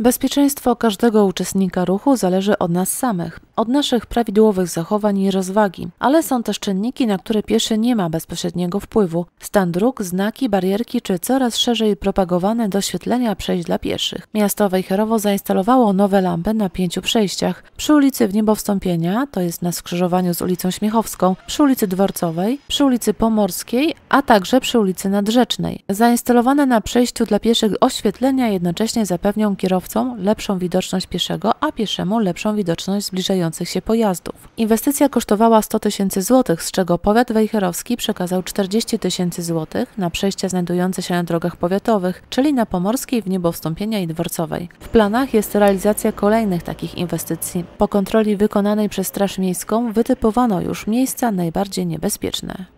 Bezpieczeństwo każdego uczestnika ruchu zależy od nas samych, od naszych prawidłowych zachowań i rozwagi, ale są też czynniki, na które pieszy nie ma bezpośredniego wpływu: stan dróg, znaki, barierki czy coraz szerzej propagowane doświetlenia przejść dla pieszych. Miasto Wejherowo zainstalowało nowe lampy na pięciu przejściach: przy ulicy w niebo wstąpienia, to jest na skrzyżowaniu z ulicą Śmiechowską, przy ulicy Dworcowej, przy ulicy Pomorskiej, a także przy ulicy Nadrzecznej. Zainstalowane na przejściu dla pieszych oświetlenia jednocześnie zapewnią kierowcom kierowcom lepszą widoczność pieszego, a pieszemu lepszą widoczność zbliżających się pojazdów. Inwestycja kosztowała 100 tysięcy złotych, z czego powiat wejherowski przekazał 40 tysięcy złotych na przejścia znajdujące się na drogach powiatowych, czyli na Pomorskiej, w Niebowstąpienia i Dworcowej. W planach jest realizacja kolejnych takich inwestycji. Po kontroli wykonanej przez Straż Miejską wytypowano już miejsca najbardziej niebezpieczne.